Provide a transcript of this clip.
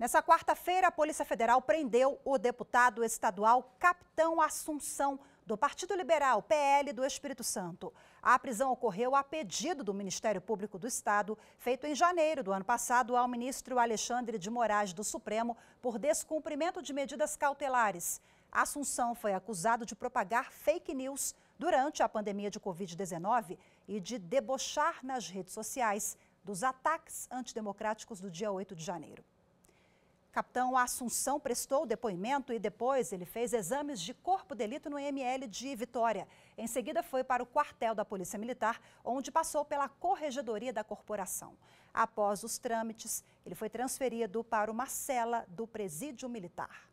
Nessa quarta-feira, a Polícia Federal prendeu o deputado estadual Capitão Assunção, do Partido Liberal, PL do Espírito Santo. A prisão ocorreu a pedido do Ministério Público do Estado, feito em janeiro do ano passado ao ministro Alexandre de Moraes do Supremo por descumprimento de medidas cautelares. Assunção foi acusado de propagar fake news durante a pandemia de Covid-19 e de debochar nas redes sociais dos ataques antidemocráticos do dia 8 de janeiro. Capitão Assunção prestou o depoimento e depois ele fez exames de corpo delito no M.L. de Vitória. Em seguida foi para o quartel da Polícia Militar, onde passou pela corregedoria da corporação. Após os trâmites, ele foi transferido para uma cela do Presídio Militar.